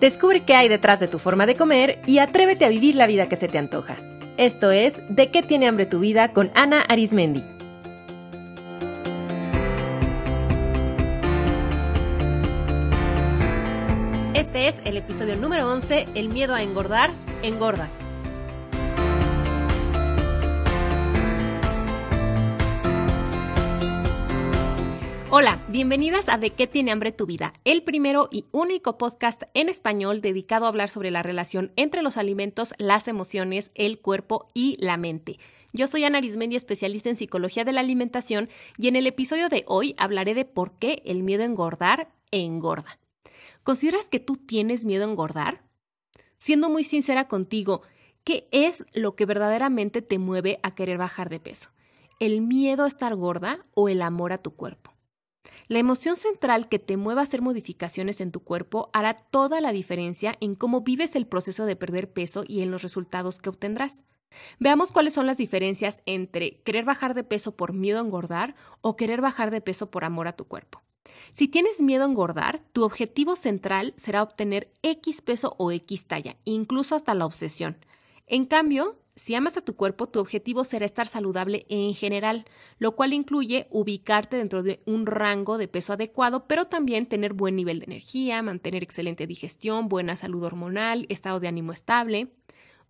Descubre qué hay detrás de tu forma de comer y atrévete a vivir la vida que se te antoja. Esto es De qué tiene hambre tu vida con Ana Arismendi. Este es el episodio número 11, El miedo a engordar, engorda. Hola, bienvenidas a De qué tiene hambre tu vida, el primero y único podcast en español dedicado a hablar sobre la relación entre los alimentos, las emociones, el cuerpo y la mente. Yo soy Ana Arismendi, especialista en psicología de la alimentación, y en el episodio de hoy hablaré de por qué el miedo a engordar engorda. ¿Consideras que tú tienes miedo a engordar? Siendo muy sincera contigo, ¿qué es lo que verdaderamente te mueve a querer bajar de peso? ¿El miedo a estar gorda o el amor a tu cuerpo? La emoción central que te mueva a hacer modificaciones en tu cuerpo hará toda la diferencia en cómo vives el proceso de perder peso y en los resultados que obtendrás. Veamos cuáles son las diferencias entre querer bajar de peso por miedo a engordar o querer bajar de peso por amor a tu cuerpo. Si tienes miedo a engordar, tu objetivo central será obtener X peso o X talla, incluso hasta la obsesión. En cambio, si amas a tu cuerpo, tu objetivo será estar saludable en general, lo cual incluye ubicarte dentro de un rango de peso adecuado, pero también tener buen nivel de energía, mantener excelente digestión, buena salud hormonal, estado de ánimo estable.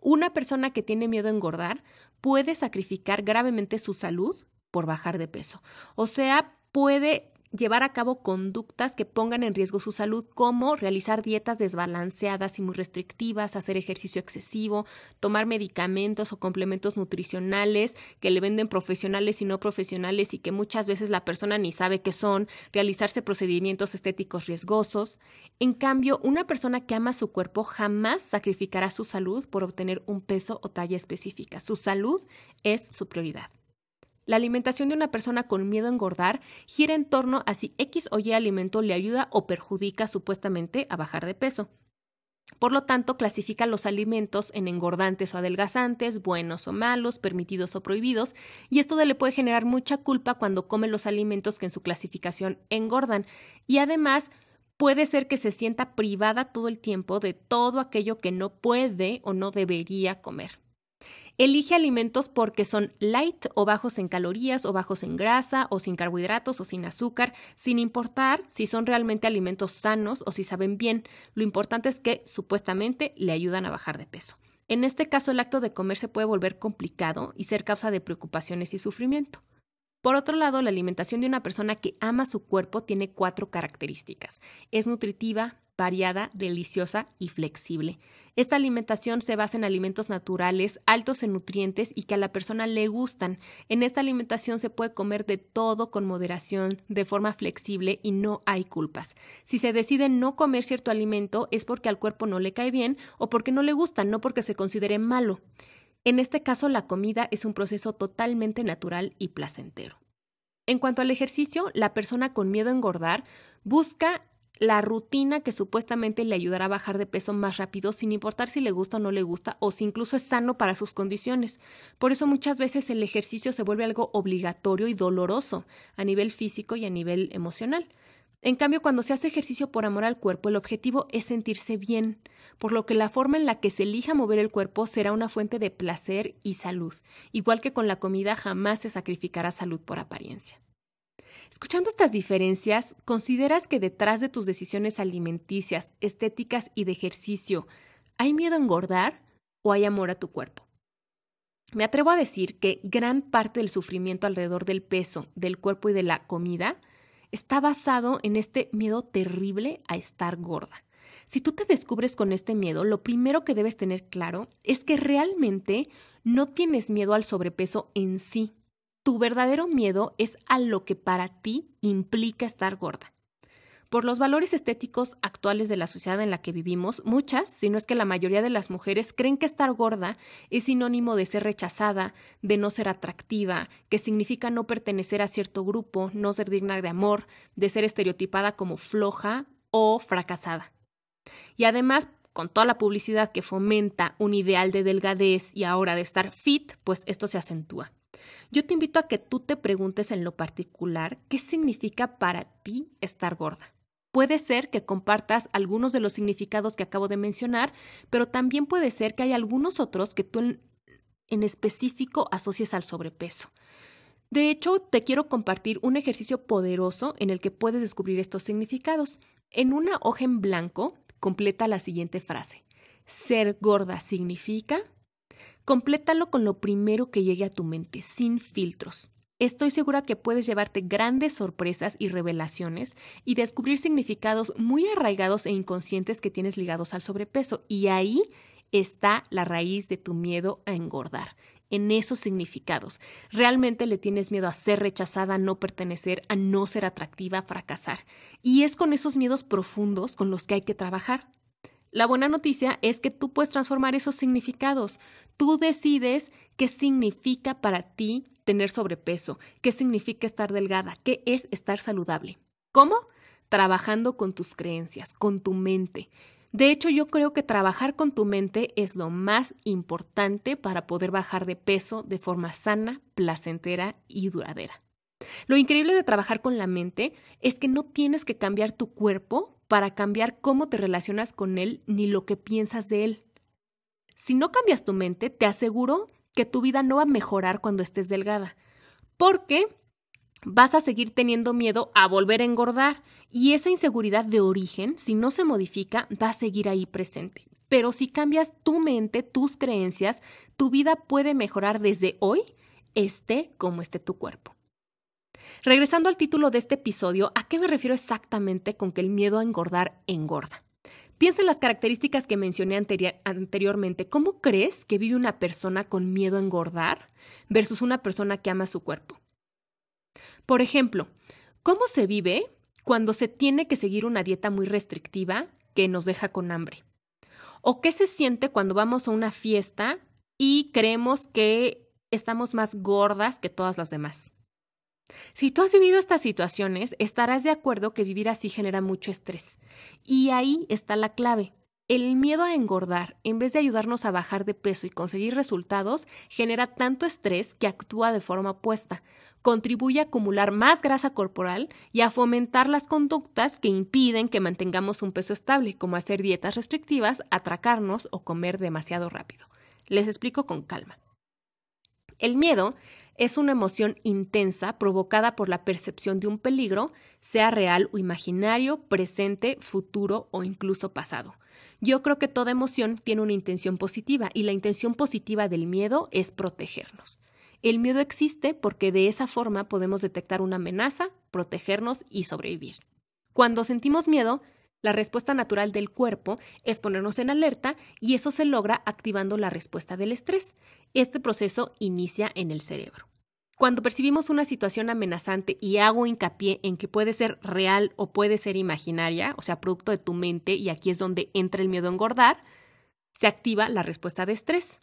Una persona que tiene miedo a engordar puede sacrificar gravemente su salud por bajar de peso. O sea, puede llevar a cabo conductas que pongan en riesgo su salud, como realizar dietas desbalanceadas y muy restrictivas, hacer ejercicio excesivo, tomar medicamentos o complementos nutricionales que le venden profesionales y no profesionales y que muchas veces la persona ni sabe qué son, realizarse procedimientos estéticos riesgosos. En cambio, una persona que ama su cuerpo jamás sacrificará su salud por obtener un peso o talla específica. Su salud es su prioridad. La alimentación de una persona con miedo a engordar gira en torno a si X o Y alimento le ayuda o perjudica supuestamente a bajar de peso. Por lo tanto, clasifica los alimentos en engordantes o adelgazantes, buenos o malos, permitidos o prohibidos, y esto le puede generar mucha culpa cuando come los alimentos que en su clasificación engordan. Y además, puede ser que se sienta privada todo el tiempo de todo aquello que no puede o no debería comer. Elige alimentos porque son light o bajos en calorías o bajos en grasa o sin carbohidratos o sin azúcar, sin importar si son realmente alimentos sanos o si saben bien. Lo importante es que supuestamente le ayudan a bajar de peso. En este caso el acto de comer se puede volver complicado y ser causa de preocupaciones y sufrimiento. Por otro lado, la alimentación de una persona que ama su cuerpo tiene cuatro características. Es nutritiva, variada, deliciosa y flexible. Esta alimentación se basa en alimentos naturales, altos en nutrientes y que a la persona le gustan. En esta alimentación se puede comer de todo con moderación, de forma flexible y no hay culpas. Si se decide no comer cierto alimento es porque al cuerpo no le cae bien o porque no le gusta, no porque se considere malo. En este caso, la comida es un proceso totalmente natural y placentero. En cuanto al ejercicio, la persona con miedo a engordar busca la rutina que supuestamente le ayudará a bajar de peso más rápido sin importar si le gusta o no le gusta o si incluso es sano para sus condiciones. Por eso muchas veces el ejercicio se vuelve algo obligatorio y doloroso a nivel físico y a nivel emocional. En cambio, cuando se hace ejercicio por amor al cuerpo, el objetivo es sentirse bien, por lo que la forma en la que se elija mover el cuerpo será una fuente de placer y salud, igual que con la comida jamás se sacrificará salud por apariencia. Escuchando estas diferencias, ¿consideras que detrás de tus decisiones alimenticias, estéticas y de ejercicio hay miedo a engordar o hay amor a tu cuerpo? Me atrevo a decir que gran parte del sufrimiento alrededor del peso, del cuerpo y de la comida está basado en este miedo terrible a estar gorda. Si tú te descubres con este miedo, lo primero que debes tener claro es que realmente no tienes miedo al sobrepeso en sí. Tu verdadero miedo es a lo que para ti implica estar gorda. Por los valores estéticos actuales de la sociedad en la que vivimos, muchas, si no es que la mayoría de las mujeres, creen que estar gorda es sinónimo de ser rechazada, de no ser atractiva, que significa no pertenecer a cierto grupo, no ser digna de amor, de ser estereotipada como floja o fracasada. Y además, con toda la publicidad que fomenta un ideal de delgadez y ahora de estar fit, pues esto se acentúa. Yo te invito a que tú te preguntes en lo particular qué significa para ti estar gorda. Puede ser que compartas algunos de los significados que acabo de mencionar, pero también puede ser que hay algunos otros que tú en, específico asocies al sobrepeso. De hecho, te quiero compartir un ejercicio poderoso en el que puedes descubrir estos significados. En una hoja en blanco, completa la siguiente frase. Ser gorda significa... Complétalo con lo primero que llegue a tu mente, sin filtros. Estoy segura que puedes llevarte grandes sorpresas y revelaciones y descubrir significados muy arraigados e inconscientes que tienes ligados al sobrepeso. Y ahí está la raíz de tu miedo a engordar, en esos significados. Realmente le tienes miedo a ser rechazada, a no pertenecer, a no ser atractiva, a fracasar. Y es con esos miedos profundos con los que hay que trabajar. La buena noticia es que tú puedes transformar esos significados. Tú decides qué significa para ti tener sobrepeso, qué significa estar delgada, qué es estar saludable. ¿Cómo? Trabajando con tus creencias, con tu mente. De hecho, yo creo que trabajar con tu mente es lo más importante para poder bajar de peso de forma sana, placentera y duradera. Lo increíble de trabajar con la mente es que no tienes que cambiar tu cuerpo para cambiar cómo te relacionas con él ni lo que piensas de él. Si no cambias tu mente, te aseguro que tu vida no va a mejorar cuando estés delgada, porque vas a seguir teniendo miedo a volver a engordar y esa inseguridad de origen, si no se modifica, va a seguir ahí presente. Pero si cambias tu mente, tus creencias, tu vida puede mejorar desde hoy, esté como esté tu cuerpo. Regresando al título de este episodio, ¿a qué me refiero exactamente con que el miedo a engordar engorda? Piensa en las características que mencioné anteriormente. ¿Cómo crees que vive una persona con miedo a engordar versus una persona que ama su cuerpo? Por ejemplo, ¿cómo se vive cuando se tiene que seguir una dieta muy restrictiva que nos deja con hambre? ¿O qué se siente cuando vamos a una fiesta y creemos que estamos más gordas que todas las demás? Si tú has vivido estas situaciones, estarás de acuerdo que vivir así genera mucho estrés. Y ahí está la clave. El miedo a engordar, en vez de ayudarnos a bajar de peso y conseguir resultados, genera tanto estrés que actúa de forma opuesta. Contribuye a acumular más grasa corporal y a fomentar las conductas que impiden que mantengamos un peso estable, como hacer dietas restrictivas, atracarnos o comer demasiado rápido. Les explico con calma. El miedo es una emoción intensa provocada por la percepción de un peligro, sea real o imaginario, presente, futuro o incluso pasado. Yo creo que toda emoción tiene una intención positiva y la intención positiva del miedo es protegernos. El miedo existe porque de esa forma podemos detectar una amenaza, protegernos y sobrevivir. Cuando sentimos miedo, la respuesta natural del cuerpo es ponernos en alerta y eso se logra activando la respuesta del estrés. Este proceso inicia en el cerebro. Cuando percibimos una situación amenazante y hago hincapié en que puede ser real o puede ser imaginaria, o sea, producto de tu mente, y aquí es donde entra el miedo a engordar, se activa la respuesta de estrés.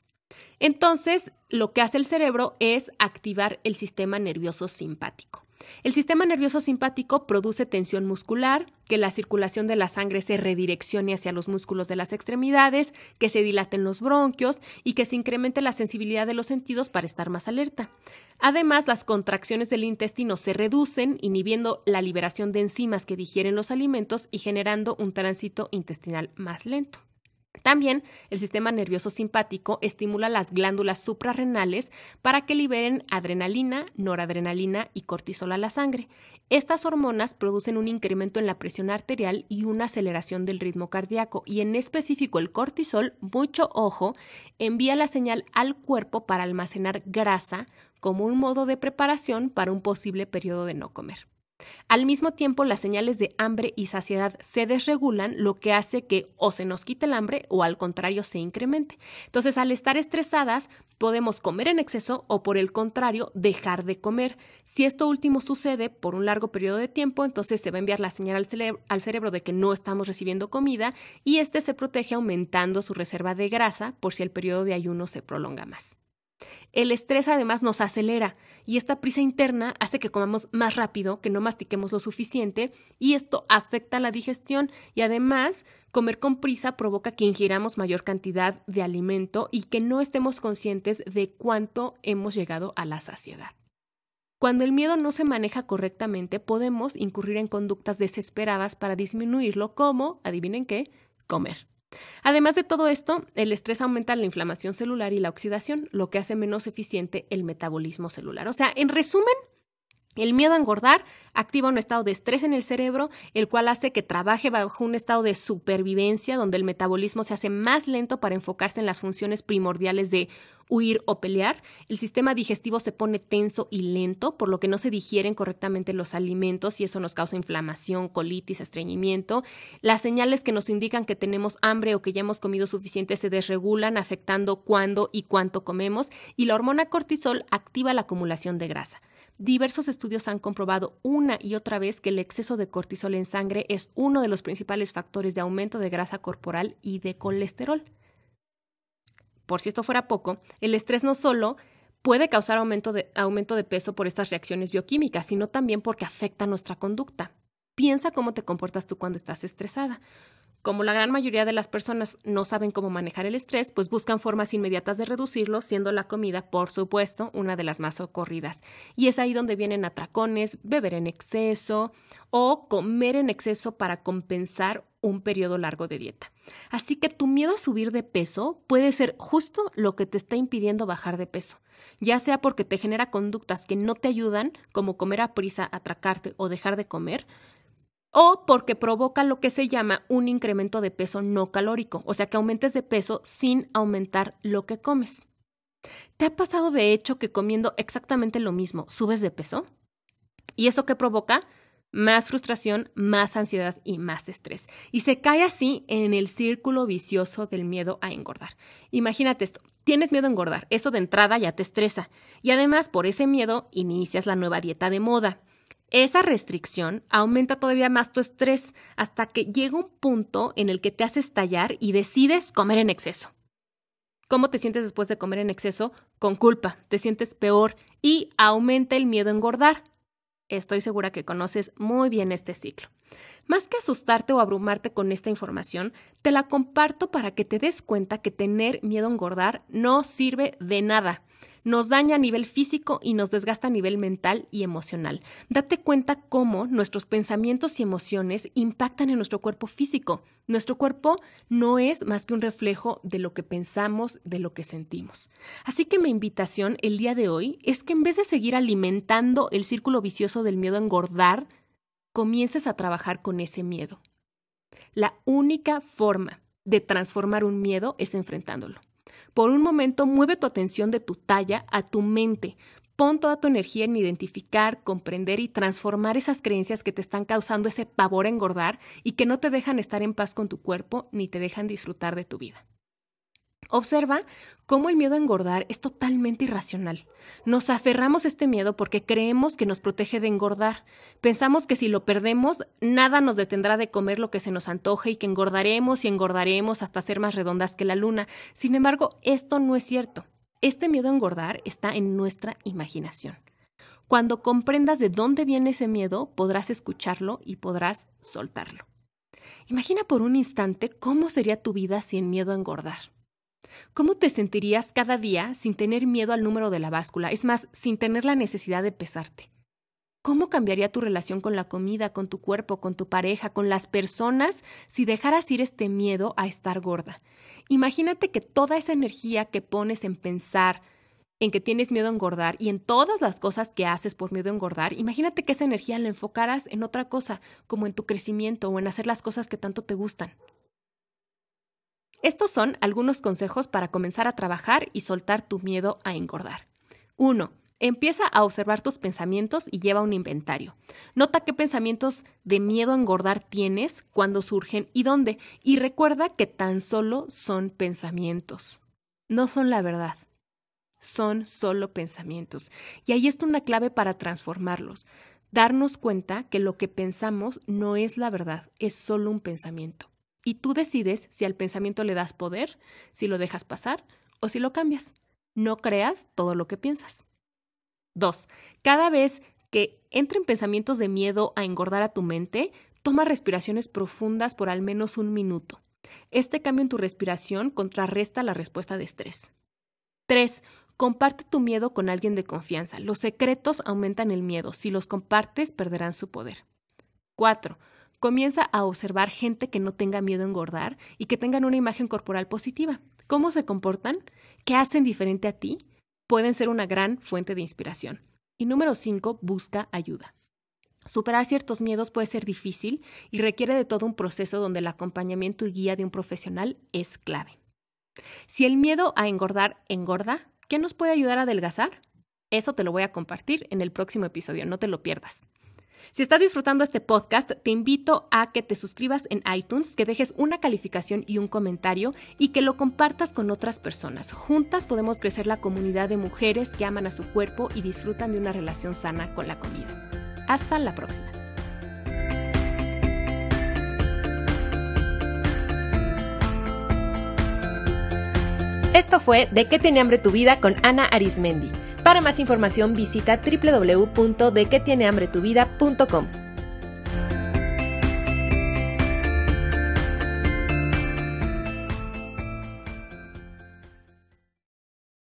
Entonces, lo que hace el cerebro es activar el sistema nervioso simpático. El sistema nervioso simpático produce tensión muscular, que la circulación de la sangre se redireccione hacia los músculos de las extremidades, que se dilaten los bronquios y que se incremente la sensibilidad de los sentidos para estar más alerta. Además, las contracciones del intestino se reducen, inhibiendo la liberación de enzimas que digieren los alimentos y generando un tránsito intestinal más lento. También el sistema nervioso simpático estimula las glándulas suprarrenales para que liberen adrenalina, noradrenalina y cortisol a la sangre. Estas hormonas producen un incremento en la presión arterial y una aceleración del ritmo cardíaco y en específico el cortisol, mucho ojo, envía la señal al cuerpo para almacenar grasa como un modo de preparación para un posible periodo de no comer. Al mismo tiempo, las señales de hambre y saciedad se desregulan, lo que hace que o se nos quite el hambre o al contrario se incremente. Entonces, al estar estresadas, podemos comer en exceso o por el contrario, dejar de comer. Si esto último sucede por un largo periodo de tiempo, entonces se va a enviar la señal al, cerebro, de que no estamos recibiendo comida y este se protege aumentando su reserva de grasa por si el periodo de ayuno se prolonga más. El estrés además nos acelera y esta prisa interna hace que comamos más rápido, que no mastiquemos lo suficiente y esto afecta la digestión y además comer con prisa provoca que ingiramos mayor cantidad de alimento y que no estemos conscientes de cuánto hemos llegado a la saciedad. Cuando el miedo no se maneja correctamente, podemos incurrir en conductas desesperadas para disminuirlo como, adivinen qué, comer. Además de todo esto, el estrés aumenta la inflamación celular y la oxidación, lo que hace menos eficiente el metabolismo celular. O sea, en resumen, el miedo a engordar activa un estado de estrés en el cerebro, el cual hace que trabaje bajo un estado de supervivencia, donde el metabolismo se hace más lento para enfocarse en las funciones primordiales de huir o pelear. El sistema digestivo se pone tenso y lento, por lo que no se digieren correctamente los alimentos y eso nos causa inflamación, colitis, estreñimiento. Las señales que nos indican que tenemos hambre o que ya hemos comido suficiente se desregulan, afectando cuándo y cuánto comemos, y la hormona cortisol activa la acumulación de grasa. Diversos estudios han comprobado una y otra vez que el exceso de cortisol en sangre es uno de los principales factores de aumento de grasa corporal y de colesterol. Por si esto fuera poco, el estrés no solo puede causar aumento de, aumento de peso por estas reacciones bioquímicas, sino también porque afecta nuestra conducta. Piensa cómo te comportas tú cuando estás estresada. Como la gran mayoría de las personas no saben cómo manejar el estrés, pues buscan formas inmediatas de reducirlo, siendo la comida, por supuesto, una de las más ocurridas. Y es ahí donde vienen atracones, beber en exceso o comer en exceso para compensar un periodo largo de dieta. Así que tu miedo a subir de peso puede ser justo lo que te está impidiendo bajar de peso, ya sea porque te genera conductas que no te ayudan, como comer a prisa, atracarte o dejar de comer, o porque provoca lo que se llama un incremento de peso no calórico, o sea que aumentes de peso sin aumentar lo que comes. ¿Te ha pasado de hecho que comiendo exactamente lo mismo subes de peso? ¿Y eso qué provoca? Más frustración, más ansiedad y más estrés. Y se cae así en el círculo vicioso del miedo a engordar. Imagínate esto, tienes miedo a engordar, eso de entrada ya te estresa. Y además por ese miedo inicias la nueva dieta de moda esa restricción aumenta todavía más tu estrés hasta que llega un punto en el que te hace estallar y decides comer en exceso. ¿Cómo te sientes después de comer en exceso? Con culpa, te sientes peor y aumenta el miedo a engordar. Estoy segura que conoces muy bien este ciclo. Más que asustarte o abrumarte con esta información, te la comparto para que te des cuenta que tener miedo a engordar no sirve de nada nos daña a nivel físico y nos desgasta a nivel mental y emocional. Date cuenta cómo nuestros pensamientos y emociones impactan en nuestro cuerpo físico. Nuestro cuerpo no es más que un reflejo de lo que pensamos, de lo que sentimos. Así que mi invitación el día de hoy es que en vez de seguir alimentando el círculo vicioso del miedo a engordar, comiences a trabajar con ese miedo. La única forma de transformar un miedo es enfrentándolo. Por un momento mueve tu atención de tu talla a tu mente. Pon toda tu energía en identificar, comprender y transformar esas creencias que te están causando ese pavor a engordar y que no te dejan estar en paz con tu cuerpo ni te dejan disfrutar de tu vida. Observa cómo el miedo a engordar es totalmente irracional. Nos aferramos a este miedo porque creemos que nos protege de engordar. Pensamos que si lo perdemos, nada nos detendrá de comer lo que se nos antoje y que engordaremos y engordaremos hasta ser más redondas que la luna. Sin embargo, esto no es cierto. Este miedo a engordar está en nuestra imaginación. Cuando comprendas de dónde viene ese miedo, podrás escucharlo y podrás soltarlo. Imagina por un instante cómo sería tu vida sin miedo a engordar. ¿Cómo te sentirías cada día sin tener miedo al número de la báscula? Es más, sin tener la necesidad de pesarte. ¿Cómo cambiaría tu relación con la comida, con tu cuerpo, con tu pareja, con las personas si dejaras ir este miedo a estar gorda? Imagínate que toda esa energía que pones en pensar, en que tienes miedo a engordar y en todas las cosas que haces por miedo a engordar, imagínate que esa energía la enfocaras en otra cosa, como en tu crecimiento o en hacer las cosas que tanto te gustan. Estos son algunos consejos para comenzar a trabajar y soltar tu miedo a engordar. 1. Empieza a observar tus pensamientos y lleva un inventario. Nota qué pensamientos de miedo a engordar tienes, cuándo surgen y dónde. Y recuerda que tan solo son pensamientos. No son la verdad. Son solo pensamientos. Y ahí está una clave para transformarlos. Darnos cuenta que lo que pensamos no es la verdad, es solo un pensamiento. Y tú decides si al pensamiento le das poder, si lo dejas pasar o si lo cambias. No creas todo lo que piensas. 2. Cada vez que entren pensamientos de miedo a engordar a tu mente, toma respiraciones profundas por al menos un minuto. Este cambio en tu respiración contrarresta la respuesta de estrés. 3. Comparte tu miedo con alguien de confianza. Los secretos aumentan el miedo. Si los compartes, perderán su poder. 4 comienza a observar gente que no tenga miedo a engordar y que tengan una imagen corporal positiva. ¿Cómo se comportan? ¿Qué hacen diferente a ti? Pueden ser una gran fuente de inspiración. Y número 5, busca ayuda. Superar ciertos miedos puede ser difícil y requiere de todo un proceso donde el acompañamiento y guía de un profesional es clave. Si el miedo a engordar engorda, ¿qué nos puede ayudar a adelgazar? Eso te lo voy a compartir en el próximo episodio, no te lo pierdas. Si estás disfrutando este podcast, te invito a que te suscribas en iTunes, que dejes una calificación y un comentario y que lo compartas con otras personas. Juntas podemos crecer la comunidad de mujeres que aman a su cuerpo y disfrutan de una relación sana con la comida. Hasta la próxima. Esto fue De qué tiene hambre tu vida con Ana Arismendi. Para más información visita www.dequetienehambretuvida.com